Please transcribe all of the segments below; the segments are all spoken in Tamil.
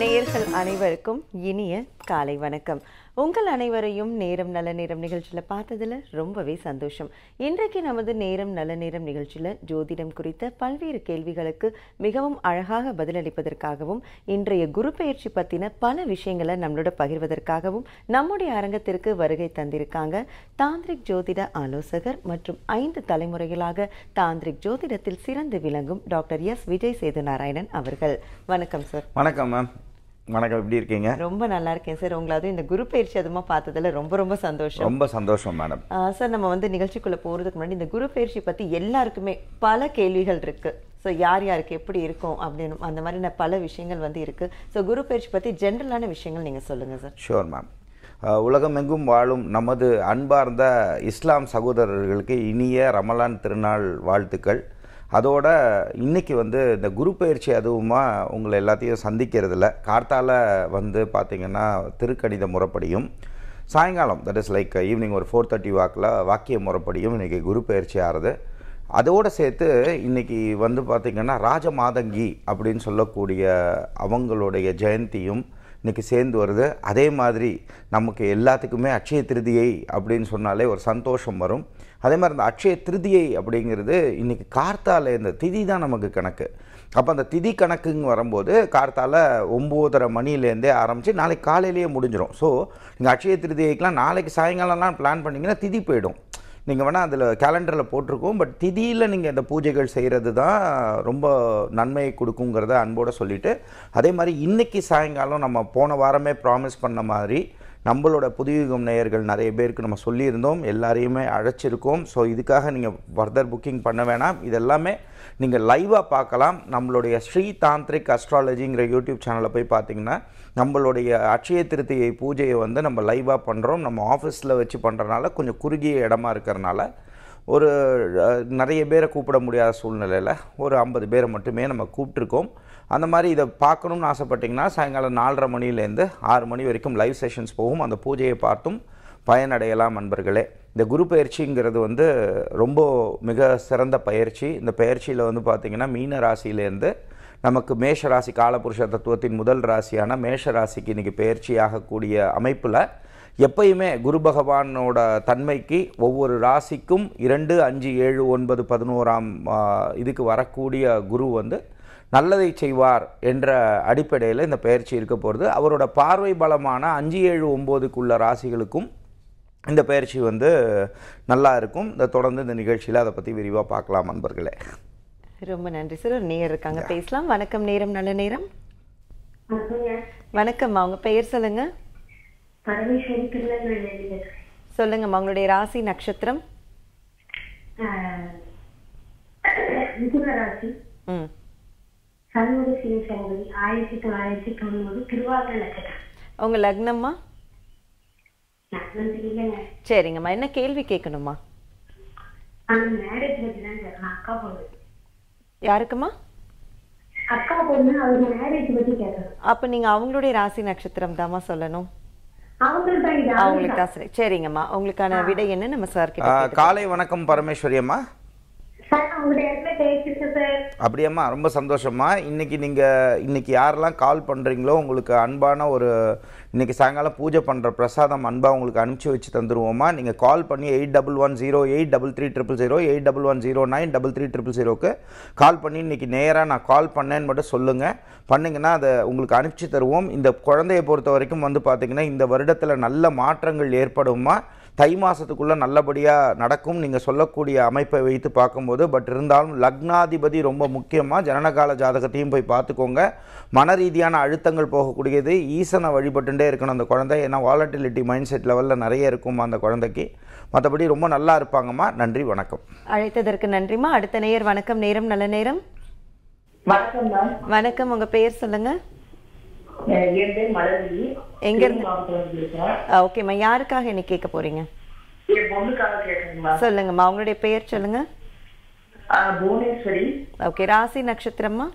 நேயர்கள் அனைவருக்கும் இனிய காலை வணக்கம் உங்கள் அனைவரையும் நேரம் நல்ல நேரம் நிகழ்ச்சியில் பார்த்ததில் ரொம்பவே சந்தோஷம் இன்றைக்கு நமது நேரம் நல்ல நேரம் நிகழ்ச்சியில் ஜோதிடம் குறித்த பல்வேறு கேள்விகளுக்கு மிகவும் அழகாக பதிலளிப்பதற்காகவும் இன்றைய குரு பயிற்சி பற்றின பல விஷயங்களை நம்மளோட பகிர்வதற்காகவும் நம்முடைய அரங்கத்திற்கு வருகை தந்திருக்காங்க தாந்திரிக் ஜோதிட ஆலோசகர் மற்றும் ஐந்து தலைமுறைகளாக தாந்திரிக் ஜோதிடத்தில் சிறந்து விளங்கும் டாக்டர் எஸ் விஜய் சேது நாராயணன் அவர்கள் வணக்கம் சார் வணக்கம் மேம் வணக்கம் எப்படி இருக்கீங்க ரொம்ப நல்லா இருக்கேன் சார் உங்களாவது இந்த குரு பயிற்சி அதுமா பார்த்ததுல ரொம்ப ரொம்ப சந்தோஷம் ரொம்ப சந்தோஷம் மேடம் சார் நம்ம வந்து நிகழ்ச்சிக்குள்ளே போகிறதுக்கு முன்னாடி இந்த குரு பயிற்சி பற்றி எல்லாருக்குமே பல கேள்விகள் இருக்குது ஸோ யார் யாருக்கு எப்படி இருக்கும் அப்படின்னு அந்த மாதிரின பல விஷயங்கள் வந்து இருக்குது ஸோ குரு பயிற்சி பற்றி ஜென்ரலான விஷயங்கள் நீங்கள் சொல்லுங்கள் சார் ஷோர் மேம் உலகமெங்கும் வாழும் நமது அன்பார்ந்த இஸ்லாம் சகோதரர்களுக்கு இனிய ரமலான் திருநாள் வாழ்த்துக்கள் அதோட இன்றைக்கி வந்து இந்த குரு பயிற்சி அதுவுமா உங்களை எல்லாத்தையும் சந்திக்கிறதில்ல கார்த்தால வந்து பார்த்திங்கன்னா திருக்கணித முறப்படியும் சாயங்காலம் தட் இஸ் லைக் ஈவினிங் ஒரு ஃபோர் தேர்ட்டி வாக்கில் வாக்கிய முறப்படியும் இன்றைக்கி குரு பயிற்சி ஆறுது அதோடு சேர்த்து இன்றைக்கி வந்து பார்த்திங்கன்னா ராஜமாதங்கி அப்படின்னு சொல்லக்கூடிய அவங்களுடைய ஜெயந்தியும் இன்றைக்கி சேர்ந்து வருது அதே மாதிரி நமக்கு எல்லாத்துக்குமே அக்ஷய திருதியை அப்படின்னு சொன்னாலே ஒரு சந்தோஷம் வரும் அதே மாதிரி இந்த அக்ஷய திருதியை அப்படிங்கிறது இன்றைக்கி கார்த்தால இந்த திதி தான் நமக்கு கணக்கு அப்போ அந்த திதி கணக்குங்க வரும்போது கார்த்தால ஒம்போதரை மணிலேருந்தே ஆரம்பித்து நாளைக்கு காலையிலேயே முடிஞ்சிடும் ஸோ நீங்கள் அக்ஷய திருதியைக்கெலாம் நாளைக்கு சாயங்காலம்லாம் பிளான் பண்ணிங்கன்னா திதி போயிடும் நீங்கள் வேணால் அதில் கேலண்டரில் போட்டிருக்கோம் பட் திதியில் நீங்கள் இந்த பூஜைகள் செய்கிறது தான் ரொம்ப நன்மையை கொடுக்குங்கிறத அன்போடு சொல்லிவிட்டு அதே மாதிரி இன்றைக்கி சாயங்காலம் நம்ம போன வாரமே ப்ராமிஸ் பண்ண மாதிரி நம்மளோட புதுயுகம் நேயர்கள் நிறைய பேருக்கு நம்ம சொல்லியிருந்தோம் எல்லாரையுமே அழைச்சிருக்கோம் ஸோ இதுக்காக நீங்கள் ஃபர்தர் புக்கிங் பண்ண வேணாம் இதெல்லாமே நீங்கள் லைவாக பார்க்கலாம் நம்மளுடைய ஸ்ரீ தாந்திரிக் அஸ்ட்ராலஜிங்கிற யூடியூப் சேனலில் போய் பார்த்தீங்கன்னா நம்மளுடைய அட்சய திருத்தியை பூஜையை வந்து நம்ம லைவாக பண்ணுறோம் நம்ம ஆஃபீஸில் வச்சு பண்ணுறனால கொஞ்சம் குறுகிய இடமா இருக்கிறனால ஒரு நிறைய பேரை கூப்பிட முடியாத சூழ்நிலையில் ஒரு ஐம்பது பேரை மட்டுமே நம்ம கூப்பிட்ருக்கோம் அந்த மாதிரி இதை பார்க்கணும்னு ஆசைப்பட்டிங்கன்னா சாயங்காலம் நாலரை மணிலேருந்து ஆறு மணி வரைக்கும் லைவ் செஷன்ஸ் போகும் அந்த பூஜையை பார்த்தும் பயனடையலாம் நண்பர்களே இந்த குரு பயிற்சிங்கிறது வந்து ரொம்ப மிக சிறந்த பயிற்சி இந்த பயிற்சியில் வந்து பார்த்திங்கன்னா மீன ராசியிலேருந்து நமக்கு மேஷ ராசி காலபுருஷ தத்துவத்தின் முதல் ராசியான மேஷ ராசிக்கு இன்றைக்கி பயிற்சி ஆகக்கூடிய அமைப்பில் எப்பயுமே குரு பகவானோட தன்மைக்கு ஒவ்வொரு ராசிக்கும் இரண்டு அஞ்சு ஏழு ஒன்பது பதினோராம் இதுக்கு வரக்கூடிய குரு வந்து நல்லதை செய்வார் என்ற அடிப்படையில் இந்த பயிற்சி இருக்க போகிறது அவரோட பார்வை பலமான அஞ்சு ஏழு ஒம்போதுக்குள்ள ராசிகளுக்கும் இந்த பயிற்சி வந்து நல்லா இருக்கும் இந்த தொடர்ந்து இந்த நிகழ்ச்சியில் அதை பற்றி விரிவாக பார்க்கலாம் நண்பர்களே ரொம்ப நன்றி சார் ஒரு நேர் இருக்காங்க பேசலாம் வணக்கம் நேரம் நல்ல நேரம் வணக்கம்மா உங்கள் பெயர் சொல்லுங்கள் பரமேஸ்வரி சொல்லுங்கம்மா உங்களுடைய ராசி நட்சத்திரம் மிதுன ராசி ஆயிரத்தி தொள்ளாயிரத்தி தொண்ணூறு திருவாரூர் நட்சத்திரம் உங்க லக்னம்மா சரிங்கம்மா என்ன கேள்வி கேட்கணுமா யாருக்குமா அப்ப நீங்க அவங்களுடைய ராசி நட்சத்திரம் தாமா சொல்லணும் அவங்களுக்கு தான் சரிங்கம்மா உங்களுக்கான விடை என்ன நம்ம சார் காலை வணக்கம் பரமேஸ்வரி அம்மா அப்படியம்மா ரொம்ப சந்தோஷம்மா இன்னைக்கு நீங்கள் இன்னைக்கு யாரெல்லாம் கால் பண்ணுறீங்களோ உங்களுக்கு அன்பான ஒரு இன்னைக்கு சாயங்காலம் பூஜை பண்ணுற பிரசாதம் அன்பாக உங்களுக்கு அனுப்பிச்சி வச்சு தந்துருவோம்மா நீங்கள் கால் பண்ணி eight double one zero eight double three triple zero eight double one zero nine double three triple ஜீரோக்கு கால் பண்ணி இன்னைக்கு நேராக நான் கால் பண்ணேன்னு மட்டும் சொல்லுங்கள் பண்ணிங்கன்னா அதை உங்களுக்கு அனுப்பிச்சி தருவோம் இந்த குழந்தையை பொறுத்த வரைக்கும் வந்து பார்த்தீங்கன்னா இந்த வருடத்தில் நல்ல மாற்றங்கள் ஏற்படுமா தை மாதத்துக்குள்ளே நல்லபடியாக நடக்கும் நீங்கள் சொல்லக்கூடிய அமைப்பை வைத்து பார்க்கும்போது பட் இருந்தாலும் லக்னாதிபதி ரொம்ப முக்கியமாக ஜனனகால ஜாதகத்தையும் போய் பார்த்துக்கோங்க மன ரீதியான அழுத்தங்கள் போகக்கூடியது ஈசனை வழிபட்டுட்டே இருக்கணும் அந்த குழந்தை ஏன்னா வாலட்டிலிட்டி மைண்ட் செட் லெவலில் நிறைய இருக்கும் அந்த குழந்தைக்கு மற்றபடி ரொம்ப நல்லா இருப்பாங்கம்மா நன்றி வணக்கம் அழைத்ததற்கு நன்றிம்மா அடுத்த நேயர் வணக்கம் நேரம் நல்ல நேரம் வணக்கம் உங்கள் பெயர் சொல்லுங்கள் எங்க இருந்து ஓகேம்மா யாருக்காக கேட்க போறீங்க சொல்லுங்கம்மா பெயர் சொல்லுங்க ஓகே ராசி நட்சத்திரம்மா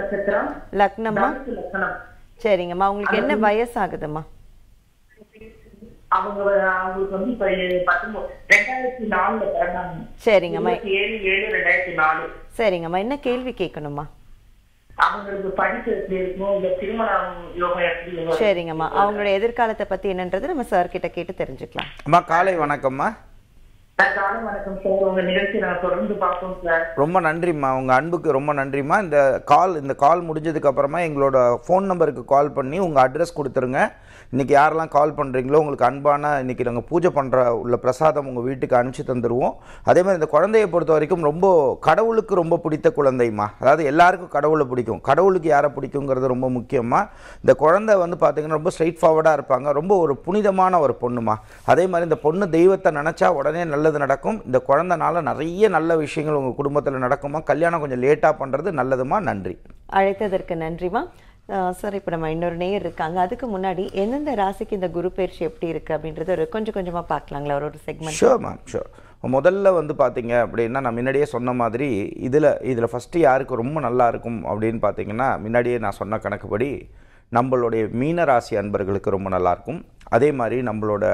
நட்சத்திரம் லக்னம்மா சரிங்கம்மா உங்களுக்கு என்ன வயசாகுதும்மா அவங்க அவங்களுக்கு வந்து இப்ப பத்தொன்பது ரெண்டாயிரத்தி நாலுல பிறந்தாங்க சரிங்கம்மா ஏழு ஏழு ரெண்டாயிரத்தி நாலு சரிங்கம்மா என்ன கேள்வி கேட்கணுமா அவங்களுக்கு எப்படி இல்ல எப்படி சரிங்கம்மா அவங்களோட எதிர்காலத்தை பத்தி என்னன்றது நம்ம சார் கிட்ட கேட்டு தெரிஞ்சுக்கலாம் அம்மா காலை வணக்கம்மா ரொம்ப நன்றிம்மா உங்க அன்புக்கு ரொம்ப நன்றிம்மா இந்த கால் இந்த கால் முடிஞ்சதுக்கு அப்புறமா எங்களோட ஃபோன் நம்பருக்கு கால் பண்ணி உங்க அட்ரஸ் கொடுத்துருங்க இன்னைக்கு யாரெல்லாம் கால் பண்றீங்களோ உங்களுக்கு அன்பான இன்னைக்கு நாங்கள் பூஜை பண்ற உள்ள பிரசாதம் உங்க வீட்டுக்கு அனுப்பிச்சு தந்துடுவோம் அதே மாதிரி இந்த குழந்தையை பொறுத்த வரைக்கும் ரொம்ப கடவுளுக்கு ரொம்ப பிடித்த குழந்தைம்மா அதாவது எல்லாருக்கும் கடவுளை பிடிக்கும் கடவுளுக்கு யாரை பிடிக்குங்கிறது ரொம்ப முக்கியமா இந்த குழந்தை வந்து பார்த்தீங்கன்னா ரொம்ப ஸ்ட்ரைட் ஃபார்வர்டாக இருப்பாங்க ரொம்ப ஒரு புனிதமான ஒரு பொண்ணுமா அதே மாதிரி இந்த பொண்ணு தெய்வத்தை நினச்சா உடனே நல்ல நல்லது நடக்கும் இந்த குழந்தனால நிறைய நல்ல விஷயங்கள் உங்கள் குடும்பத்தில் நடக்குமா கல்யாணம் கொஞ்சம் லேட்டாக பண்ணுறது நல்லதுமா நன்றி அழைத்ததற்கு நன்றிமா சார் இப்போ நம்ம இன்னொரு நேயர் இருக்காங்க அதுக்கு முன்னாடி எந்தெந்த ராசிக்கு இந்த குரு பயிற்சி எப்படி இருக்குது அப்படின்றது ஒரு கொஞ்சம் கொஞ்சமாக பார்க்கலாங்களா ஒரு ஒரு செக்மெண்ட் ஷோர் மேம் ஷோர் முதல்ல வந்து பார்த்தீங்க அப்படின்னா நான் முன்னாடியே சொன்ன மாதிரி இதில் இதில் ஃபஸ்ட்டு யாருக்கு ரொம்ப நல்லா இருக்கும் அப்படின்னு பார்த்தீங்கன்னா முன்னாடியே நான் சொன்ன கணக்குப்படி நம்மளுடைய மீன ராசி அன்பர்களுக்கு ரொம்ப நல்லாயிருக்கும் அதே மாதிரி நம்மளோட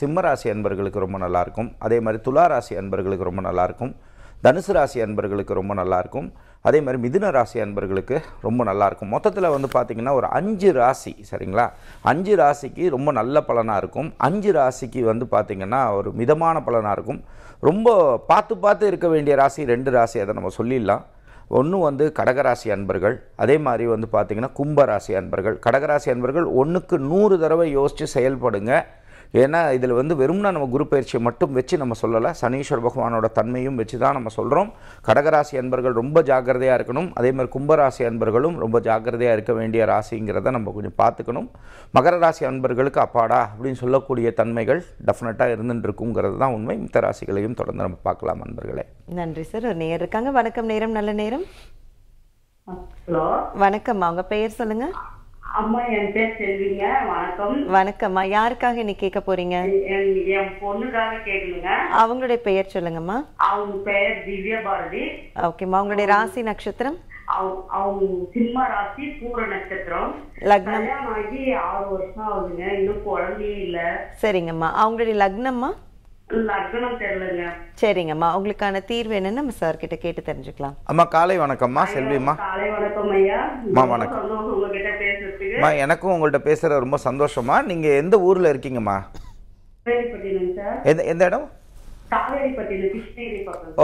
சிம்மராசி அன்பர்களுக்கு ரொம்ப நல்லாயிருக்கும் அதே மாதிரி துளாராசி அன்பர்களுக்கு ரொம்ப நல்லாயிருக்கும் தனுசு ராசி அன்பர்களுக்கு ரொம்ப நல்லாயிருக்கும் அதே மாதிரி மிதுன ராசி அன்பர்களுக்கு ரொம்ப நல்லாயிருக்கும் மொத்தத்தில் வந்து பார்த்திங்கன்னா ஒரு அஞ்சு ராசி சரிங்களா அஞ்சு ராசிக்கு ரொம்ப நல்ல பலனாக இருக்கும் அஞ்சு ராசிக்கு வந்து பார்த்திங்கன்னா ஒரு மிதமான பலனாக இருக்கும் ரொம்ப பார்த்து பார்த்து இருக்க வேண்டிய ராசி ரெண்டு ராசி அதை நம்ம சொல்லிடலாம் ஒன்று வந்து கடகராசி அன்பர்கள் அதே மாதிரி வந்து பார்த்திங்கன்னா கும்பராசி அன்பர்கள் கடகராசி அன்பர்கள் ஒன்றுக்கு நூறு தடவை யோசித்து செயல்படுங்க ஏன்னா இதில் வந்து வெறும்னா நம்ம குரு பயிற்சியை மட்டும் வச்சு நம்ம சொல்லலை சனீஸ்வர பகவானோட தன்மையும் வச்சு தான் நம்ம சொல்கிறோம் கடகராசி அன்பர்கள் ரொம்ப ஜாக்கிரதையாக இருக்கணும் அதே மாதிரி கும்பராசி அன்பர்களும் ரொம்ப ஜாக்கிரதையாக இருக்க வேண்டிய ராசிங்கிறத நம்ம கொஞ்சம் பார்த்துக்கணும் மகர ராசி அன்பர்களுக்கு அப்பாடா அப்படின்னு சொல்லக்கூடிய தன்மைகள் டெஃபினட்டாக இருந்துட்டு இருக்குங்கிறது தான் உண்மை மித்த ராசிகளையும் தொடர்ந்து நம்ம பார்க்கலாம் அன்பர்களே நன்றி சார் ஒரு நேரம் இருக்காங்க வணக்கம் நேரம் நல்ல நேரம் ஹலோ அவங்க பெயர் சொல்லுங்கள் அம்மா என் பேர் செல்விங்க வணக்கம் வணக்கம்மா யாருக்காக இன்னைக்கு கேட்க போறீங்க என் பொண்ணுக்காக கேட்கணுங்க அவங்களுடைய பெயர் சொல்லுங்கம்மா அவங்க பெயர் திவ்யா பாரதி ஓகேம்மா அவங்களுடைய ராசி நட்சத்திரம் அவங்க சிம்ம ராசி பூர நட்சத்திரம் லக்னம் ஆகி ஆறு வருஷம் ஆகுதுங்க இன்னும் குழந்தையே இல்ல சரிங்கம்மா அவங்களுடைய லக்னம்மா சரிங்கம்மா உங்களுக்கான தீர்வு என்னன்னு நம்ம சார் கிட்ட கேட்டு தெரிஞ்சுக்கலாம் அம்மா காலை வணக்கம்மா செல்விம்மா காலை வணக்கம் ஐயா வணக்கம் உங்ககிட்ட எனக்கும் உங்கள்கிட்ட பேசுற ரொம்ப சந்தோஷமா நீங்க எந்த ஊர்ல இருக்கீங்கம்மா எந்த எந்த இடம்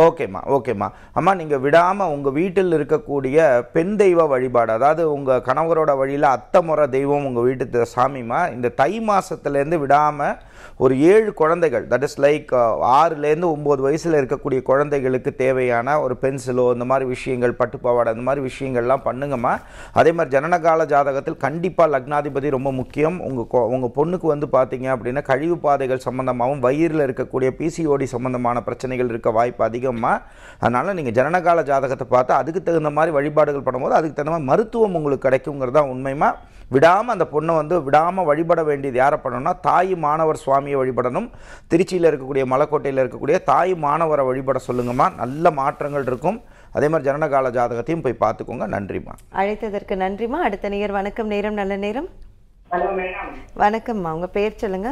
ஓகேம்மா ஓகேம்மா அம்மா நீங்கள் விடாமல் உங்கள் வீட்டில் இருக்கக்கூடிய பெண் தெய்வ வழிபாடு அதாவது உங்கள் கணவரோட வழியில் அத்தை முறை தெய்வம் உங்கள் வீட்டு சாமிம்மா இந்த தை மாதத்துலேருந்து விடாமல் ஒரு ஏழு குழந்தைகள் தட் இஸ் லைக் ஆறுலேருந்து ஒம்பது வயசில் இருக்கக்கூடிய குழந்தைகளுக்கு தேவையான ஒரு பென்சிலோ இந்த மாதிரி விஷயங்கள் பாவாடை இந்த மாதிரி விஷயங்கள்லாம் பண்ணுங்கம்மா அதே மாதிரி ஜனனகால ஜாதகத்தில் கண்டிப்பாக லக்னாதிபதி ரொம்ப முக்கியம் உங்கள் உங்கள் பொண்ணுக்கு வந்து பார்த்தீங்க அப்படின்னா கழிவு பாதைகள் சம்மந்தமாகவும் வயிறில் இருக்கக்கூடிய பிசிஓடி சம்மந்தமான பிரச்சனைகள் இருக்க வாய்ப்பு அதிகமாக அதனால் நீங்கள் ஜனனகால ஜாதகத்தை பார்த்து அதுக்கு தகுந்த மாதிரி வழிபாடுகள் பண்ணும்போது அதுக்கு தகுந்த மாதிரி மருத்துவம் உங்களுக்கு கிடைக்குங்கிறது உண்மைமா விடாமல் அந்த பொண்ணை வந்து விடாமல் வழிபட வேண்டியது யாரை பண்ணணும்னா தாய் மாணவர் சுவாமி சுவாமியை வழிபடணும் திருச்சியில் இருக்கக்கூடிய மலைக்கோட்டையில் இருக்கக்கூடிய தாய் மாணவரை வழிபட சொல்லுங்கம்மா நல்ல மாற்றங்கள் இருக்கும் அதே மாதிரி ஜனனகால ஜாதகத்தையும் போய் பார்த்துக்கோங்க நன்றிம்மா அழைத்ததற்கு நன்றிம்மா அடுத்த நேர் வணக்கம் நேரம் நல்ல நேரம் வணக்கம்மா உங்க பேர் சொல்லுங்க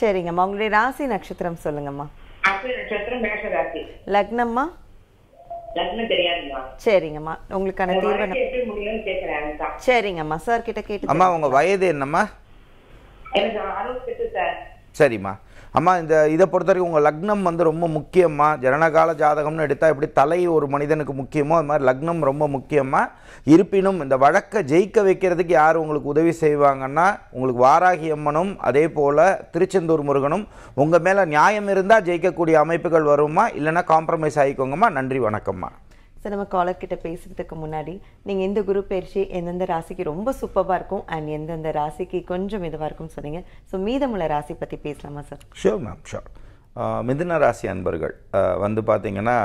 சரிங்கம்மா உங்களுடைய ராசி நட்சத்திரம் சொல்லுங்கம்மா லக்னம்மா சரிங்கம்மா உங்களுக்கான சரிங்கம்மா சார் கிட்ட கேட்டு அம்மா உங்க வயது என்னம்மா சரிம்மா அம்மா இந்த இதை பொறுத்த வரைக்கும் உங்கள் லக்னம் வந்து ரொம்ப முக்கியமாக ஜனனகால ஜாதகம்னு எடுத்தால் எப்படி தலை ஒரு மனிதனுக்கு முக்கியமோ அது மாதிரி லக்னம் ரொம்ப முக்கியமாக இருப்பினும் இந்த வழக்கை ஜெயிக்க வைக்கிறதுக்கு யார் உங்களுக்கு உதவி செய்வாங்கன்னா உங்களுக்கு வாராகி அம்மனும் அதே போல் திருச்செந்தூர் முருகனும் உங்கள் மேலே நியாயம் இருந்தால் ஜெயிக்கக்கூடிய அமைப்புகள் வருமா இல்லைனா காம்ப்ரமைஸ் ஆகிக்கோங்கம்மா நன்றி வணக்கம்மா ஸோ நம்ம கிட்ட பேசுகிறதுக்கு முன்னாடி நீங்கள் இந்த குரு பயிற்சி எந்தெந்த ராசிக்கு ரொம்ப சூப்பராக இருக்கும் அண்ட் எந்தெந்த ராசிக்கு கொஞ்சம் இதுவாக இருக்கும்னு சொன்னீங்க ஸோ மீதமுள்ள ராசி பற்றி பேசலாமா சார் ஷோர் மேம் ஷோர் மிதுன ராசி அன்பர்கள் வந்து பார்த்திங்கன்னா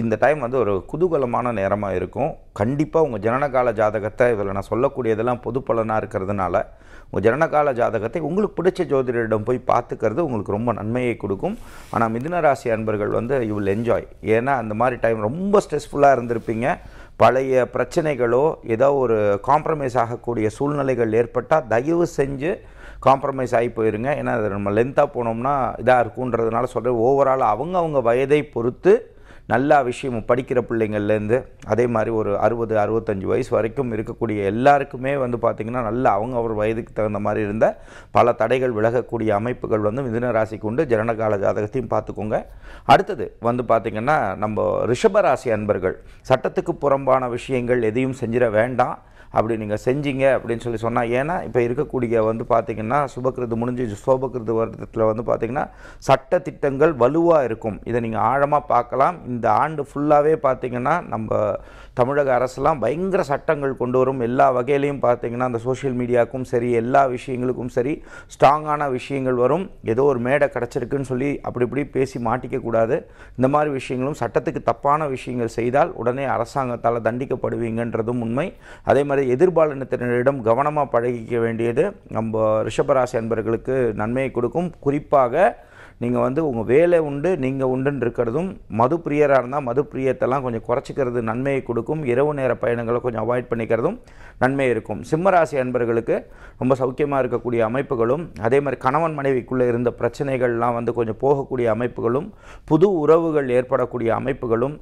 இந்த டைம் வந்து ஒரு குதூகலமான நேரமாக இருக்கும் கண்டிப்பாக உங்கள் ஜனனகால ஜாதகத்தை இதில் நான் சொல்லக்கூடியதெல்லாம் பொது பலனாக இருக்கிறதுனால உங்கள் ஜனனகால ஜாதகத்தை உங்களுக்கு பிடிச்ச ஜோதிடரிடம் போய் பார்த்துக்கிறது உங்களுக்கு ரொம்ப நன்மையை கொடுக்கும் ஆனால் மிதுன ராசி அன்பர்கள் வந்து யூ வில் என்ஜாய் ஏன்னா அந்த மாதிரி டைம் ரொம்ப ஸ்ட்ரெஸ்ஃபுல்லாக இருந்திருப்பீங்க பழைய பிரச்சனைகளோ ஏதோ ஒரு காம்ப்ரமைஸ் ஆகக்கூடிய சூழ்நிலைகள் ஏற்பட்டால் தயவு செஞ்சு காம்ப்ரமைஸ் ஆகி போயிருங்க ஏன்னா அது நம்ம லென்த்தாக போனோம்னா இதாக இருக்குன்றதுனால சொல்கிறேன் ஓவரால் அவங்கவுங்க வயதை பொறுத்து நல்லா விஷயம் படிக்கிற பிள்ளைங்கள்லேருந்து அதே மாதிரி ஒரு அறுபது அறுபத்தஞ்சு வயசு வரைக்கும் இருக்கக்கூடிய எல்லாருக்குமே வந்து பார்த்திங்கன்னா நல்லா அவங்க அவர் வயதுக்கு தகுந்த மாதிரி இருந்த பல தடைகள் விலகக்கூடிய அமைப்புகள் வந்து மிதன ராசிக்கு உண்டு ஜனனகால ஜாதகத்தையும் பார்த்துக்கோங்க அடுத்தது வந்து பார்த்திங்கன்னா நம்ம ரிஷபராசி அன்பர்கள் சட்டத்துக்கு புறம்பான விஷயங்கள் எதையும் செஞ்சிட வேண்டாம் அப்படி நீங்கள் செஞ்சீங்க அப்படின்னு சொல்லி சொன்னால் ஏன்னா இப்போ இருக்கக்கூடிய வந்து பார்த்திங்கன்னா சுபகிருது முடிஞ்சு சோபகிருது வருடத்தில் வந்து பார்த்திங்கன்னா சட்ட திட்டங்கள் வலுவாக இருக்கும் இதை நீங்கள் ஆழமாக பார்க்கலாம் இந்த ஆண்டு ஃபுல்லாகவே பார்த்திங்கன்னா நம்ம தமிழக அரசெல்லாம் பயங்கர சட்டங்கள் கொண்டு வரும் எல்லா வகையிலையும் பார்த்திங்கன்னா அந்த சோஷியல் மீடியாவுக்கும் சரி எல்லா விஷயங்களுக்கும் சரி ஸ்ட்ராங்கான விஷயங்கள் வரும் ஏதோ ஒரு மேடை கிடச்சிருக்குன்னு சொல்லி அப்படி இப்படி பேசி மாட்டிக்கக்கூடாது இந்த மாதிரி விஷயங்களும் சட்டத்துக்கு தப்பான விஷயங்கள் செய்தால் உடனே அரசாங்கத்தால் தண்டிக்கப்படுவீங்கன்றதும் உண்மை அதே மாதிரி எதிர்பாலினத்தினரிடம் கவனமாக பழகிக்க வேண்டியது நம்ம ரிஷபராசி அன்பர்களுக்கு நன்மையை கொடுக்கும் குறிப்பாக நீங்கள் வந்து உங்கள் வேலை உண்டு நீங்கள் உண்டுன்னு இருக்கிறதும் மது பிரியராக இருந்தால் மது பிரியத்தெல்லாம் கொஞ்சம் குறைச்சிக்கிறது நன்மையை கொடுக்கும் இரவு நேர பயணங்களை கொஞ்சம் அவாய்ட் பண்ணிக்கிறதும் நன்மை இருக்கும் சிம்மராசி அன்பர்களுக்கு ரொம்ப சௌக்கியமாக இருக்கக்கூடிய அமைப்புகளும் அதே மாதிரி கணவன் மனைவிக்குள்ளே இருந்த பிரச்சனைகள்லாம் வந்து கொஞ்சம் போகக்கூடிய அமைப்புகளும் புது உறவுகள் ஏற்படக்கூடிய அமைப்புகளும்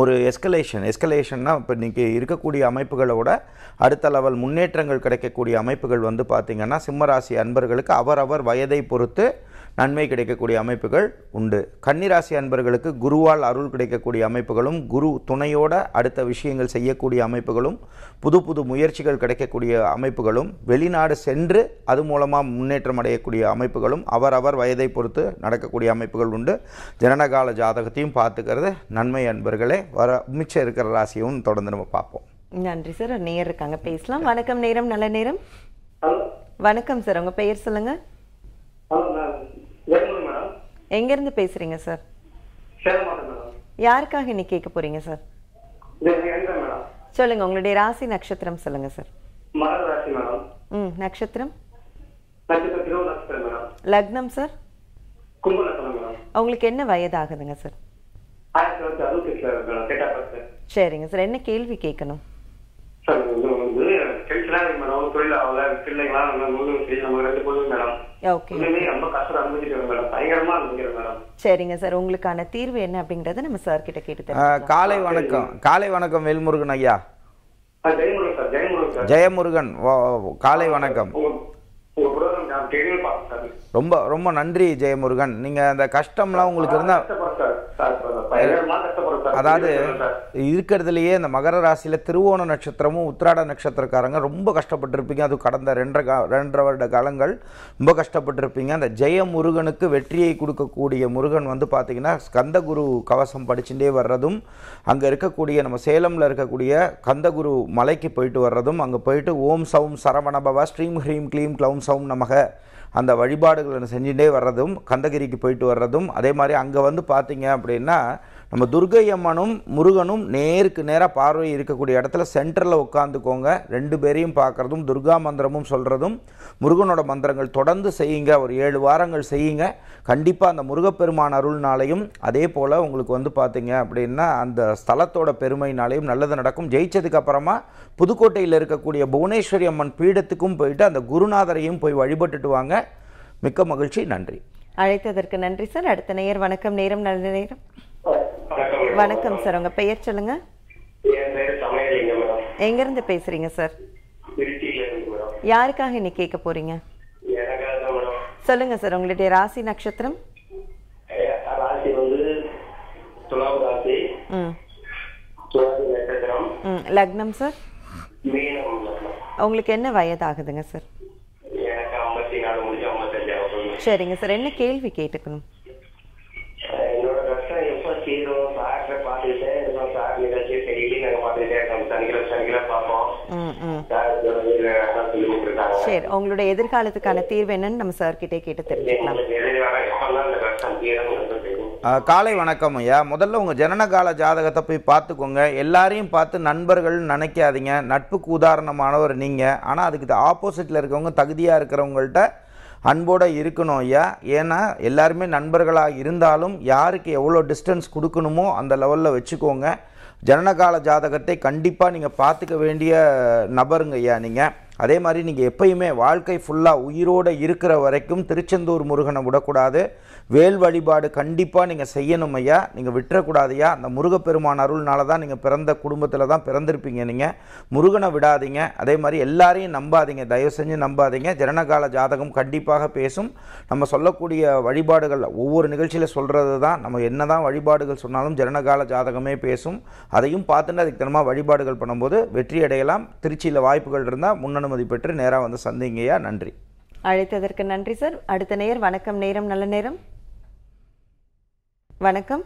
ஒரு எஸ்கலேஷன் எஸ்கலேஷன்னா இப்போ இன்றைக்கி இருக்கக்கூடிய அமைப்புகளோட அடுத்த லெவல் முன்னேற்றங்கள் கிடைக்கக்கூடிய அமைப்புகள் வந்து பார்த்திங்கன்னா சிம்மராசி அன்பர்களுக்கு அவரவர் வயதை பொறுத்து நன்மை கிடைக்கக்கூடிய அமைப்புகள் உண்டு கன்னிராசி அன்பர்களுக்கு குருவால் அருள் கிடைக்கக்கூடிய அமைப்புகளும் குரு துணையோட அடுத்த விஷயங்கள் செய்யக்கூடிய அமைப்புகளும் புது புது முயற்சிகள் கிடைக்கக்கூடிய அமைப்புகளும் வெளிநாடு சென்று அது மூலமாக முன்னேற்றம் அடையக்கூடிய அமைப்புகளும் அவரவர் வயதை பொறுத்து நடக்கக்கூடிய அமைப்புகள் உண்டு ஜனனகால ஜாதகத்தையும் பார்த்துக்கிறது நன்மை அன்பர்களே வர மிச்சம் இருக்கிற ராசியும் தொடர்ந்து நம்ம பார்ப்போம் நன்றி சார் நேர் இருக்காங்க பேசலாம் வணக்கம் நேரம் நல்ல நேரம் வணக்கம் சார் உங்கள் பெயர் சொல்லுங்கள் மேடம் எங்க இருந்து பேசுறீங்க சார் யாருக்காக இன்னைக்கு கேட்க போறீங்க சார் சொல்லுங்க உங்களுடைய ராசி நட்சத்திரம் சொல்லுங்க சார் ம் நட்சத்திரம் லக்னம் சார் உங்களுக்கு என்ன வயது ஆகுதுங்க சார் சரிங்க சார் என்ன கேள்வி கேட்கணும் தொழில் ஆகல நம்ம சரி நம்ம ரெண்டு மேடம் சரிங்க சார் உங்களுக்கான தீர்வு என்ன நம்ம கேட்டு காலை வணக்கம் காலை வணக்கம் ஐயா ஜெயமுருகன் காலை வணக்கம் ரொம்ப ரொம்ப நன்றி ஜெயமுருகன் நீங்க அந்த கஷ்டம்லாம் உங்களுக்கு இருந்தா அதாவது இருக்கிறதுலயே இந்த மகர ராசியில் திருவோண நட்சத்திரமும் உத்திராட நட்சத்திரக்காரங்க ரொம்ப கஷ்டப்பட்டிருப்பீங்க அது கடந்த ரெண்டரை கா ரெண்டரை வருட காலங்கள் ரொம்ப கஷ்டப்பட்டிருப்பீங்க அந்த ஜெய முருகனுக்கு வெற்றியை கொடுக்கக்கூடிய முருகன் வந்து பார்த்திங்கன்னா கந்தகுரு கவசம் படிச்சுட்டே வர்றதும் அங்கே இருக்கக்கூடிய நம்ம சேலமில் இருக்கக்கூடிய கந்தகுரு மலைக்கு போயிட்டு வர்றதும் அங்கே போயிட்டு ஓம் சவும் சரவணபவா ஸ்ரீம் ஹ்ரீம் க்ளீம் க்ளௌம் சவும் நமக அந்த வழிபாடுகளை செஞ்சுட்டே வர்றதும் கந்தகிரிக்கு போயிட்டு வர்றதும் அதே மாதிரி அங்கே வந்து பார்த்திங்க அப்படின்னா நம்ம துர்கை அம்மனும் முருகனும் நேருக்கு நேராக பார்வை இருக்கக்கூடிய இடத்துல சென்டரில் உட்காந்துக்கோங்க ரெண்டு பேரையும் பார்க்குறதும் துர்கா மந்திரமும் சொல்கிறதும் முருகனோட மந்திரங்கள் தொடர்ந்து செய்யுங்க ஒரு ஏழு வாரங்கள் செய்யுங்க கண்டிப்பாக அந்த முருகப்பெருமான அருள்னாலையும் அதே போல் உங்களுக்கு வந்து பார்த்தீங்க அப்படின்னா அந்த ஸ்தலத்தோட பெருமைனாலையும் நல்லது நடக்கும் ஜெயிச்சதுக்கு அப்புறமா புதுக்கோட்டையில் இருக்கக்கூடிய புவனேஸ்வரி அம்மன் பீடத்துக்கும் போயிட்டு அந்த குருநாதரையும் போய் வழிபட்டுட்டு வாங்க மிக்க மகிழ்ச்சி நன்றி அழைத்ததற்கு நன்றி சார் அடுத்த நேயர் வணக்கம் நேரம் நல்ல நேரம் வணக்கம் சார் உங்க பெயர் சொல்லுங்க எங்க இருந்து பேசுறீங்க சார் யாருக்காக இன்னைக்கு கேட்க போறீங்க சொல்லுங்க சார் உங்களுடைய ராசி நட்சத்திரம் லக்னம் சார் உங்களுக்கு என்ன வயது ஆகுதுங்க சார் சரிங்க சார் என்ன கேள்வி கேட்டுக்கணும் என்னோட கஷ்டம் எப்போ தீரும் டாக்டரை பாத்துக்கிட்டே இருக்கோம் சார் நிகழ்ச்சி டெய்லி நாங்க பாத்துக்கிட்டே இருக்கோம் சனிக்கிழமை சனிக்கிழமை பார்ப்போம் சரி உங்களுடைய எதிர்காலத்துக்கான தீர்வு என்னன்னு நம்ம சார் கேட்டு தெரிஞ்சுக்கலாம் காலை வணக்கம் ஐயா முதல்ல உங்க ஜனனகால ஜாதகத்தை போய் பார்த்துக்கோங்க எல்லாரையும் பார்த்து நண்பர்கள் நினைக்காதீங்க நட்புக்கு உதாரணமானவர் நீங்க ஆனா அதுக்கு ஆப்போசிட்ல இருக்கவங்க தகுதியா இருக்கிறவங்கள்ட்ட அன்போடு இருக்கணும் ஐயா ஏன்னா எல்லாருமே நண்பர்களாக இருந்தாலும் யாருக்கு எவ்வளோ டிஸ்டன்ஸ் கொடுக்கணுமோ அந்த லெவலில் வச்சுக்கோங்க ஜனனகால ஜாதகத்தை கண்டிப்பாக நீங்கள் பார்த்துக்க வேண்டிய நபருங்க ஐயா நீங்கள் அதே மாதிரி நீங்கள் எப்பயுமே வாழ்க்கை ஃபுல்லாக உயிரோடு இருக்கிற வரைக்கும் திருச்செந்தூர் முருகனை விடக்கூடாது வேல் வழிபாடு கண்டிப்பாக நீங்கள் செய்யணும் ஐயா நீங்கள் விட்டுறக்கூடாதையா அந்த முருகப்பெருமான் அருள்னால தான் நீங்கள் பிறந்த குடும்பத்தில் தான் பிறந்திருப்பீங்க நீங்கள் முருகனை விடாதீங்க அதே மாதிரி எல்லாரையும் நம்பாதீங்க தயவு செஞ்சு நம்பாதீங்க ஜனனகால ஜாதகம் கண்டிப்பாக பேசும் நம்ம சொல்லக்கூடிய வழிபாடுகள் ஒவ்வொரு நிகழ்ச்சியில் சொல்கிறது தான் நம்ம என்ன தான் வழிபாடுகள் சொன்னாலும் ஜனனகால ஜாதகமே பேசும் அதையும் பார்த்துட்டு அதுக்கு தினமாக வழிபாடுகள் பண்ணும்போது வெற்றி அடையலாம் திருச்சியில் வாய்ப்புகள் இருந்தால் முன்னணும் அனுமதி பெற்று நேராக வந்து சந்திங்கய்யா நன்றி அழைத்ததற்கு நன்றி சார் அடுத்த நேர் வணக்கம் நேரம் நல்ல நேரம் வணக்கம்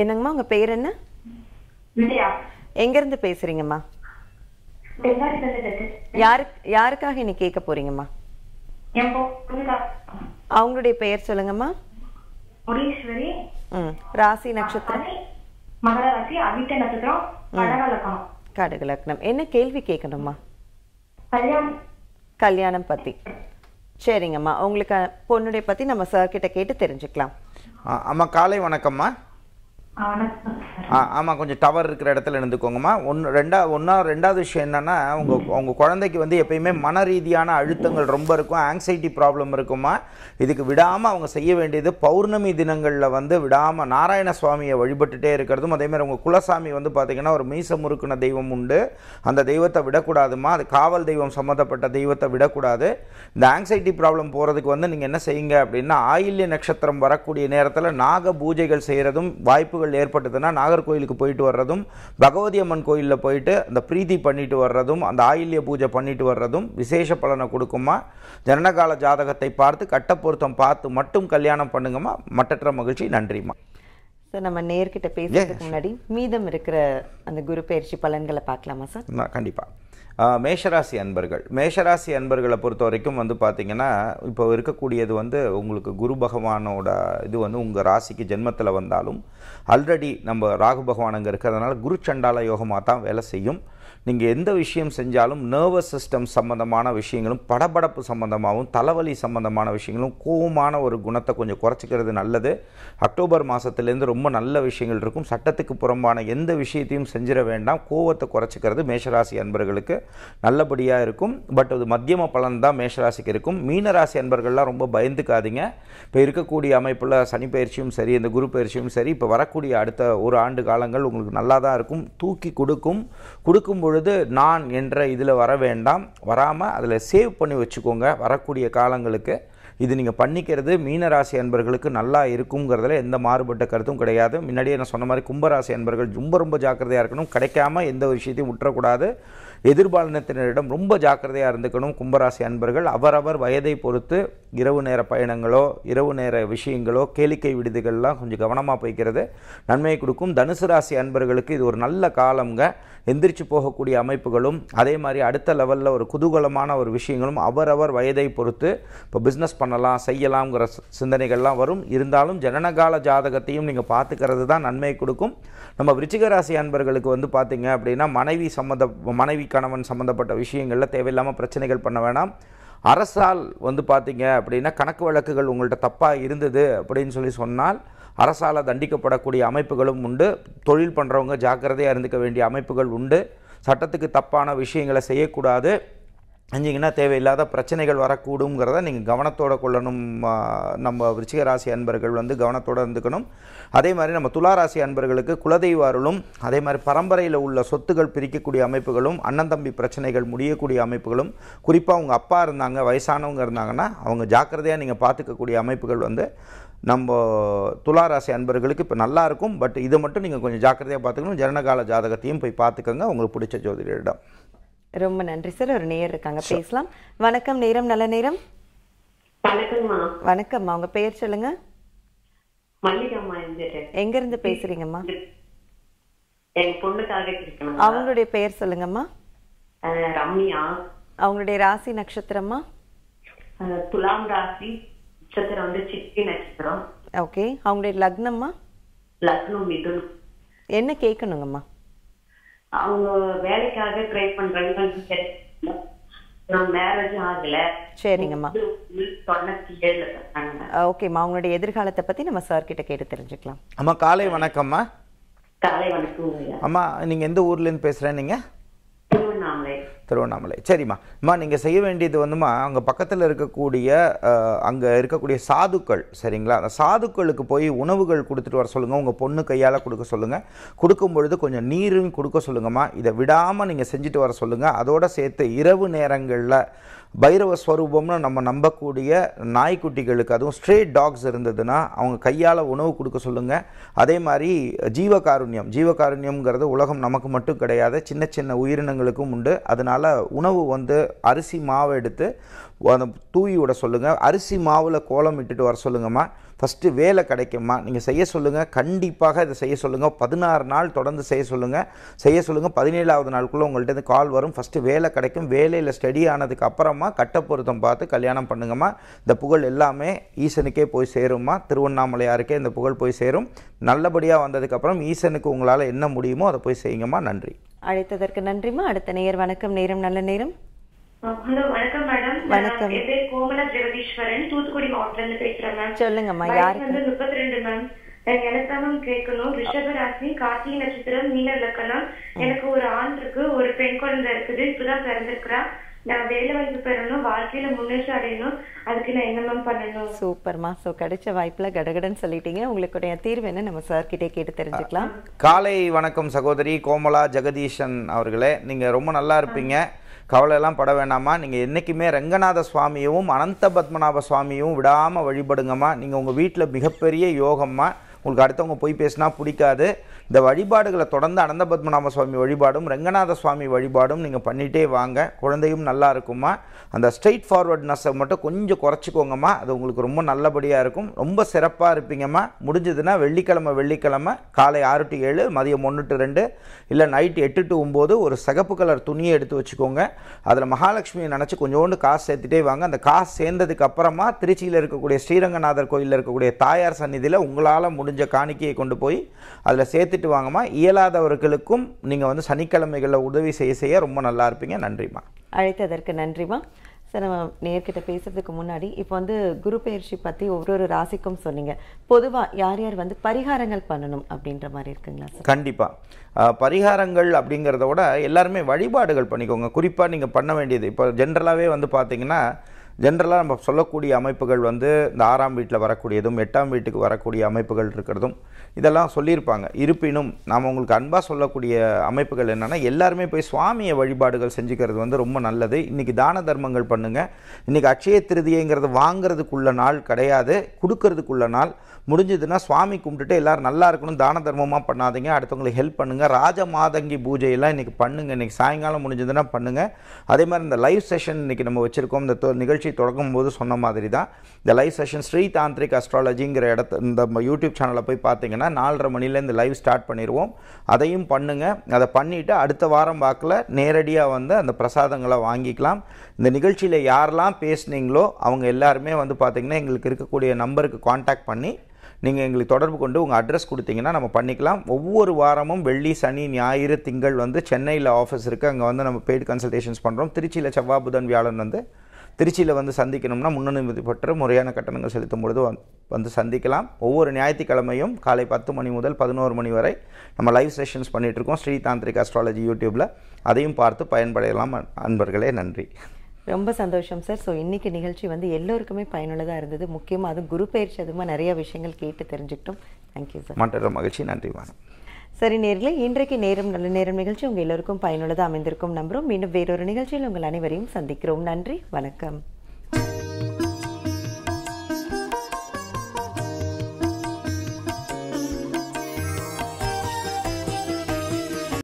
என்னங்கம்மா உங்க பேர் என்ன எங்கேருந்து பேசுறீங்கம்மா யாரு யாருக்காக இன்னைக்கு கேட்க போறீங்கம்மா அவங்களுடைய பெயர் சொல்லுங்கம்மா ராசி நட்சத்திரம் மகர ராசி அவிட்ட நட்சத்திரம் கடக லக்கணம் என்ன கேள்வி கேட்கணுமா கல்யாணம் கல்யாணம் பத்தி சரிங்கம்மா உங்களுக்கு பொண்ணுடைய பத்தி நம்ம சார்கிட்ட கேட்டு தெரிஞ்சுக்கலாம் ஆமாம் காலை வணக்கம்மா ஆ ஆமாம் கொஞ்சம் டவர் இருக்கிற இடத்துல இருந்துக்கோங்கம்மா ஒன்று ரெண்டா ஒன்றா ரெண்டாவது விஷயம் என்னென்னா உங்கள் உங்கள் குழந்தைக்கு வந்து எப்பயுமே மன ரீதியான அழுத்தங்கள் ரொம்ப இருக்கும் ஆங்ஸைட்டி ப்ராப்ளம் இருக்குமா இதுக்கு விடாமல் அவங்க செய்ய வேண்டியது பௌர்ணமி தினங்களில் வந்து விடாமல் நாராயண சுவாமியை வழிபட்டுட்டே இருக்கிறதும் அதேமாதிரி உங்கள் குலசாமி வந்து பார்த்திங்கன்னா ஒரு மீச முறுக்குன தெய்வம் உண்டு அந்த தெய்வத்தை விடக்கூடாதுமா அது காவல் தெய்வம் சம்மந்தப்பட்ட தெய்வத்தை விடக்கூடாது இந்த ஆங்ஸைட்டி ப்ராப்ளம் போகிறதுக்கு வந்து நீங்கள் என்ன செய்யுங்க அப்படின்னா ஆயில்ய நட்சத்திரம் வரக்கூடிய நேரத்தில் நாக பூஜைகள் செய்கிறதும் வாய்ப்புகள் சூழல் ஏற்பட்டதுன்னா நாகர்கோயிலுக்கு போயிட்டு வர்றதும் பகவதி அம்மன் கோயிலில் போயிட்டு அந்த பிரீத்தி பண்ணிட்டு வர்றதும் அந்த ஆயில்ய பூஜை பண்ணிட்டு வர்றதும் விசேஷ பலனை கொடுக்குமா ஜனனகால ஜாதகத்தை பார்த்து கட்ட பொருத்தம் பார்த்து மட்டும் கல்யாணம் பண்ணுங்கம்மா மட்டற்ற மகிழ்ச்சி நன்றிம்மா சார் நம்ம நேர்கிட்ட பேசுறதுக்கு முன்னாடி மீதம் இருக்கிற அந்த குரு பயிற்சி பலன்களை பார்க்கலாமா சார் கண்டிப்பாக மேஷராசி அன்பர்கள் மேஷராசி அன்பர்களை பொறுத்த வரைக்கும் வந்து பார்த்திங்கன்னா இப்போ இருக்கக்கூடியது வந்து உங்களுக்கு குரு பகவானோட இது வந்து உங்கள் ராசிக்கு ஜென்மத்தில் வந்தாலும் ஆல்ரெடி நம்ம ராகு பகவானங்க இருக்கிறதுனால குரு சண்டால யோகமாக தான் வேலை செய்யும் நீங்கள் எந்த விஷயம் செஞ்சாலும் நர்வஸ் சிஸ்டம் சம்மந்தமான விஷயங்களும் படபடப்பு சம்மந்தமாகவும் தலைவலி சம்மந்தமான விஷயங்களும் கோபமான ஒரு குணத்தை கொஞ்சம் குறைச்சிக்கிறது நல்லது அக்டோபர் மாதத்துலேருந்து ரொம்ப நல்ல விஷயங்கள் இருக்கும் சட்டத்துக்கு புறம்பான எந்த விஷயத்தையும் செஞ்சிட வேண்டாம் கோவத்தை குறைச்சிக்கிறது மேஷராசி அன்பர்களுக்கு நல்லபடியாக இருக்கும் பட் அது மத்தியம பலன் தான் மேஷராசிக்கு இருக்கும் மீனராசி அன்பர்கள்லாம் ரொம்ப பயந்துக்காதீங்க இப்போ இருக்கக்கூடிய அமைப்பில் சனி பயிற்சியும் சரி இந்த குரு பயிற்சியும் சரி இப்போ வரக்கூடிய அடுத்த ஒரு ஆண்டு காலங்கள் உங்களுக்கு நல்லா தான் இருக்கும் தூக்கி கொடுக்கும் கொடுக்கும் பொழுது பொழுது நான் என்ற இதில் வர வேண்டாம் வராமல் அதில் சேவ் பண்ணி வச்சுக்கோங்க வரக்கூடிய காலங்களுக்கு இது நீங்கள் பண்ணிக்கிறது மீனராசி அன்பர்களுக்கு நல்லா இருக்குங்கிறதுல எந்த மாறுபட்ட கருத்தும் கிடையாது முன்னாடியே நான் சொன்ன மாதிரி கும்பராசி அன்பர்கள் ரொம்ப ரொம்ப ஜாக்கிரதையாக இருக்கணும் கிடைக்காம எந்த விஷயத்தையும் விட்டுறக்கூடாது எதிர்பாலினத்தினரிடம் ரொம்ப ஜாக்கிரதையாக இருந்துக்கணும் கும்பராசி அன்பர்கள் அவரவர் வயதை பொறுத்து இரவு நேர பயணங்களோ இரவு நேர விஷயங்களோ கேளிக்கை விடுதிகள்லாம் கொஞ்சம் கவனமாக போய்க்கிறது நன்மையை கொடுக்கும் தனுசு ராசி அன்பர்களுக்கு இது ஒரு நல்ல காலம்ங்க எந்திரிச்சு போகக்கூடிய அமைப்புகளும் அதே மாதிரி அடுத்த லெவலில் ஒரு குதூகலமான ஒரு விஷயங்களும் அவரவர் வயதை பொறுத்து இப்போ பிஸ்னஸ் பண்ணலாம் செய்யலாம்ங்கிற சிந்தனைகள்லாம் வரும் இருந்தாலும் ஜனனகால ஜாதகத்தையும் நீங்கள் பார்த்துக்கிறது தான் நன்மை கொடுக்கும் நம்ம விருச்சிகராசி அன்பர்களுக்கு வந்து பார்த்திங்க அப்படின்னா மனைவி சம்மந்த மனைவி கணவன் சம்மந்தப்பட்ட விஷயங்களில் தேவையில்லாமல் பிரச்சனைகள் பண்ண வேணாம் அரசால் வந்து பார்த்தீங்க அப்படின்னா கணக்கு வழக்குகள் உங்கள்கிட்ட தப்பாக இருந்தது அப்படின்னு சொல்லி சொன்னால் அரசால் தண்டிக்கப்படக்கூடிய அமைப்புகளும் உண்டு தொழில் பண்ணுறவங்க ஜாக்கிரதையாக இருந்துக்க வேண்டிய அமைப்புகள் உண்டு சட்டத்துக்கு தப்பான விஷயங்களை செய்யக்கூடாது செஞ்சிங்கன்னா தேவையில்லாத பிரச்சனைகள் வரக்கூடுங்கிறத நீங்கள் கவனத்தோடு கொள்ளணும் நம்ம விருச்சிக ராசி அன்பர்கள் வந்து கவனத்தோடு இருந்துக்கணும் அதே மாதிரி நம்ம துளாராசி அன்பர்களுக்கு குலதெய்வ அருளும் அதே மாதிரி பரம்பரையில் உள்ள சொத்துக்கள் பிரிக்கக்கூடிய அமைப்புகளும் அண்ணன் தம்பி பிரச்சனைகள் முடியக்கூடிய அமைப்புகளும் குறிப்பாக அவங்க அப்பா இருந்தாங்க வயசானவங்க இருந்தாங்கன்னா அவங்க ஜாக்கிரதையாக நீங்கள் பார்த்துக்கக்கூடிய அமைப்புகள் வந்து நம்ம துளாராசி அன்பர்களுக்கு இப்போ நல்லாயிருக்கும் பட் இதை மட்டும் நீங்கள் கொஞ்சம் ஜாக்கிரதையாக பார்த்துக்கணும் ஜனனகால ஜாதகத்தையும் போய் பார்த்துக்கோங்க உங்களுக்கு பிடிச்ச ஜோதிடம் ரொம்ப நன்றி சார் ஒரு நேர் இருக்காங்க பேசலாம் வணக்கம் நேரம் நல்ல நேரம் வணக்கம்மா உங்க பெயர் சொல்லுங்க எங்க இருந்து பேசுறீங்கம்மா அவங்களுடைய பெயர் சொல்லுங்கம்மா ரம்யா அவங்களுடைய ராசி நட்சத்திரமா துலாம் ராசி நட்சத்திரம் வந்து சித்தி நட்சத்திரம் ஓகே அவங்களுடைய லக்னம்மா லக்னம் மிதுன் என்ன கேட்கணுங்கம்மா அவங்க வேலைக்காக ட்ரை பண்றாங்க மேரேஜ் ஆகல சரிங்கம்மா தொண்ணூத்தி ஏழு ஓகேம்மா அவங்களுடைய எதிர்காலத்தை பத்தி நம்ம சார் கிட்ட கேட்டு தெரிஞ்சுக்கலாம் அம்மா காலை வணக்கம்மா காலை வணக்கம் அம்மா நீங்க எந்த ஊர்ல இருந்து பேசுறேன் நீங்க திருவண்ணாமலை சரிம்மா அம்மா நீங்கள் செய்ய வேண்டியது வந்துமா அங்கே பக்கத்தில் இருக்கக்கூடிய அங்கே இருக்கக்கூடிய சாதுக்கள் சரிங்களா அந்த சாதுக்களுக்கு போய் உணவுகள் கொடுத்துட்டு வர சொல்லுங்கள் உங்கள் பொண்ணு கையால் கொடுக்க சொல்லுங்கள் கொடுக்கும் பொழுது கொஞ்சம் நீரும் கொடுக்க சொல்லுங்கம்மா இதை விடாமல் நீங்கள் செஞ்சுட்டு வர சொல்லுங்கள் அதோடு சேர்த்து இரவு நேரங்களில் பைரவ ஸ்வரூபம்னு நம்ம நம்பக்கூடிய நாய்க்குட்டிகளுக்கு அதுவும் ஸ்ட்ரே டாக்ஸ் இருந்ததுன்னா அவங்க கையால் உணவு கொடுக்க சொல்லுங்கள் அதே மாதிரி ஜீவகாருண்யம் ஜீவகாருண்யம்ங்கிறது உலகம் நமக்கு மட்டும் கிடையாது சின்ன சின்ன உயிரினங்களுக்கும் உண்டு அதனால் உணவு வந்து அரிசி மாவை எடுத்து தூவி விட சொல்லுங்கள் அரிசி மாவில் கோலம் இட்டுட்டு வர சொல்லுங்கம்மா ஃபஸ்ட்டு வேலை கிடைக்குமா நீங்கள் செய்ய சொல்லுங்கள் கண்டிப்பாக இதை செய்ய சொல்லுங்கள் பதினாறு நாள் தொடர்ந்து செய்ய சொல்லுங்கள் செய்ய சொல்லுங்கள் பதினேழாவது நாளுக்குள்ளே உங்கள்கிட்ட இருந்து கால் வரும் ஃபஸ்ட்டு வேலை கிடைக்கும் வேலையில் ஸ்டடி ஆனதுக்கு அப்புறமா கட்டப்பொருத்தம் பார்த்து கல்யாணம் பண்ணுங்கம்மா இந்த புகழ் எல்லாமே ஈசனுக்கே போய் சேரும்மா திருவண்ணாமலையாருக்கே இந்த புகழ் போய் சேரும் நல்லபடியாக வந்ததுக்கப்புறம் ஈசனுக்கு உங்களால் என்ன முடியுமோ அதை போய் செய்யுங்கம்மா நன்றி அழைத்ததற்கு நன்றிமா அடுத்த நேயர் வணக்கம் நேரம் நல்ல நேரம் ஹலோ வணக்கம் மேடம் வணக்கம் என் பேர் கோமலா ஜெகதீஸ்வரன் தூத்துக்குடி மாவட்டத்துல இருந்து பேசுறேன் மேம் சொல்லுங்கம்மா யார் வந்து முப்பத்தி ரெண்டு மேம் எனக்கு தான் மேம் கேட்கணும் ரிஷப ராசி கார்த்திகை நட்சத்திரம் மீன லக்கணம் எனக்கு ஒரு ஆண் இருக்கு ஒரு பெண் குழந்தை இருக்குது இப்பதான் பிறந்திருக்கிறா நான் வேலை வாய்ப்பு பெறணும் வாழ்க்கையில முன்னேற்றம் அடையணும் அதுக்கு நான் என்ன மேம் பண்ணணும் சூப்பர்மா ஸோ கிடைச்ச வாய்ப்புல கடகடன்னு சொல்லிட்டீங்க உங்களுடைய தீர்வு என்ன நம்ம சார் கிட்டே கேட்டு தெரிஞ்சுக்கலாம் காலை வணக்கம் சகோதரி கோமலா ஜெகதீஷன் அவர்களே நீங்க ரொம்ப நல்லா இருப்பீங்க கவலையெல்லாம் பட வேண்டாமா நீங்கள் என்றைக்குமே ரங்கநாத சுவாமியும் அனந்த பத்மநாப சுவாமியும் விடாமல் வழிபடுங்கம்மா நீங்கள் உங்கள் வீட்டில் மிகப்பெரிய யோகம்மா உங்களுக்கு அடுத்தவங்க போய் பேசினா பிடிக்காது இந்த வழிபாடுகளை தொடர்ந்து அனந்த பத்மநாப சுவாமி வழிபாடும் ரங்கநாத சுவாமி வழிபாடும் நீங்கள் பண்ணிகிட்டே வாங்க குழந்தையும் நல்லா இருக்குமா அந்த ஸ்ட்ரெயிட் ஃபார்வர்ட்னஸை மட்டும் கொஞ்சம் குறைச்சிக்கோங்கம்மா அது உங்களுக்கு ரொம்ப நல்லபடியாக இருக்கும் ரொம்ப சிறப்பாக இருப்பீங்கம்மா முடிஞ்சதுன்னா வெள்ளிக்கிழமை வெள்ளிக்கிழமை காலை ஆறு டு ஏழு மதியம் ஒன்று டு ரெண்டு இல்லை நைட்டு எட்டு டு ஒம்பது ஒரு சிகப்பு கலர் துணியை எடுத்து வச்சுக்கோங்க அதில் மகாலட்சுமியை நினச்சி கொஞ்சோண்டு காசு சேர்த்துட்டே வாங்க அந்த காசு சேர்ந்ததுக்கு அப்புறமா திருச்சியில் இருக்கக்கூடிய ஸ்ரீரங்கநாதர் கோயிலில் இருக்கக்கூடிய தாயார் சந்நிதியில் உங்களால் முடிஞ்ச காணிக்கையை கொண்டு போய் அதில் சேர்த்து சேர்த்துட்டு வாங்கம்மா இயலாதவர்களுக்கும் நீங்கள் வந்து சனிக்கிழமைகளில் உதவி செய்ய செய்ய ரொம்ப நல்லா இருப்பீங்க நன்றிம்மா அழைத்ததற்கு நன்றிம்மா சார் நம்ம நேர்கிட்ட பேசுறதுக்கு முன்னாடி இப்போ வந்து குரு பயிற்சி பற்றி ஒவ்வொரு ஒரு ராசிக்கும் சொன்னீங்க பொதுவாக யார் யார் வந்து பரிகாரங்கள் பண்ணணும் அப்படின்ற மாதிரி இருக்குங்களா சார் கண்டிப்பாக பரிகாரங்கள் அப்படிங்கிறத விட எல்லாருமே வழிபாடுகள் பண்ணிக்கோங்க குறிப்பாக நீங்கள் பண்ண வேண்டியது இப்போ ஜென்ரலாகவே வந்து பார்த்தீங்கன்னா ஜென்ரலாக நம்ம சொல்லக்கூடிய அமைப்புகள் வந்து இந்த ஆறாம் வீட்டில் வரக்கூடியதும் எட்டாம் வீட்டுக்கு வரக்கூடிய அமைப்புகள் இருக்கிறதும் இதெல்லாம் சொல்லியிருப்பாங்க இருப்பினும் நாம் உங்களுக்கு அன்பாக சொல்லக்கூடிய அமைப்புகள் என்னென்னா எல்லாருமே போய் சுவாமியை வழிபாடுகள் செஞ்சுக்கிறது வந்து ரொம்ப நல்லது இன்றைக்கி தான தர்மங்கள் பண்ணுங்கள் இன்றைக்கி அக்ஷய திருதியைங்கிறது வாங்கிறதுக்குள்ள நாள் கிடையாது கொடுக்கறதுக்குள்ள நாள் முடிஞ்சதுன்னா சுவாமி கும்பிட்டுட்டு எல்லோரும் நல்லா இருக்கணும் தான தர்மமாக பண்ணாதீங்க அடுத்தவங்களுக்கு ஹெல்ப் பண்ணுங்கள் ராஜ மாதங்கி பூஜையெல்லாம் இன்றைக்கி பண்ணுங்கள் இன்றைக்கி சாயங்காலம் முடிஞ்சதுன்னா பண்ணுங்கள் அதே மாதிரி இந்த லைவ் செஷன் இன்றைக்கி நம்ம வச்சுருக்கோம் இந்த நிகழ்ச்சி நிகழ்ச்சி தொடங்கும் போது சொன்ன மாதிரி தான் இந்த லைவ் செஷன் ஸ்ரீ தாந்திரிக் அஸ்ட்ராலஜிங்கிற இடத்த இந்த யூடியூப் சேனலில் போய் பார்த்தீங்கன்னா நாலரை மணிலேருந்து லைவ் ஸ்டார்ட் பண்ணிடுவோம் அதையும் பண்ணுங்கள் அதை பண்ணிவிட்டு அடுத்த வாரம் பார்க்கல நேரடியாக வந்து அந்த பிரசாதங்களை வாங்கிக்கலாம் இந்த நிகழ்ச்சியில் யாரெல்லாம் பேசுனீங்களோ அவங்க எல்லாருமே வந்து பார்த்திங்கன்னா எங்களுக்கு இருக்கக்கூடிய நம்பருக்கு காண்டாக்ட் பண்ணி நீங்கள் எங்களுக்கு தொடர்பு கொண்டு உங்கள் அட்ரஸ் கொடுத்தீங்கன்னா நம்ம பண்ணிக்கலாம் ஒவ்வொரு வாரமும் வெள்ளி சனி ஞாயிறு திங்கள் வந்து சென்னையில் ஆஃபீஸ் இருக்குது அங்கே வந்து நம்ம பெய்டு கன்சல்டேஷன்ஸ் பண்ணுறோம் திருச்சியில் செவ்வாய் புதன் வியாழன் வந்து திருச்சியில் வந்து சந்திக்கணும்னா முன்னனுமதி பெற்று முறையான கட்டணங்கள் செலுத்தும் பொழுது வந்து சந்திக்கலாம் ஒவ்வொரு ஞாயிற்றுக்கிழமையும் காலை பத்து மணி முதல் பதினோரு மணி வரை நம்ம லைவ் செஷன்ஸ் இருக்கோம் ஸ்ரீ தாந்திரிக் அஸ்ட்ராலஜி யூடியூப்பில் அதையும் பார்த்து பயன்படையலாம் அன்பர்களே நன்றி ரொம்ப சந்தோஷம் சார் ஸோ இன்றைக்கி நிகழ்ச்சி வந்து எல்லோருக்குமே பயனுள்ளதாக இருந்தது முக்கியமாக அது குரு பயிற்சி அதுமாக நிறையா விஷயங்கள் கேட்டு தெரிஞ்சுக்கிட்டோம் தேங்க்யூ சார் மற்ற மகிழ்ச்சி நன்றி வணக்கம் சரி நேரில் இன்றைக்கு நேரம் நல்ல நேரம் நிகழ்ச்சி உங்கள் எல்லோருக்கும் பயனுள்ளதாக அமைந்திருக்கும் நம்புகிறோம் மீண்டும் வேறொரு நிகழ்ச்சியில் உங்கள் அனைவரையும் சந்திக்கிறோம் நன்றி வணக்கம்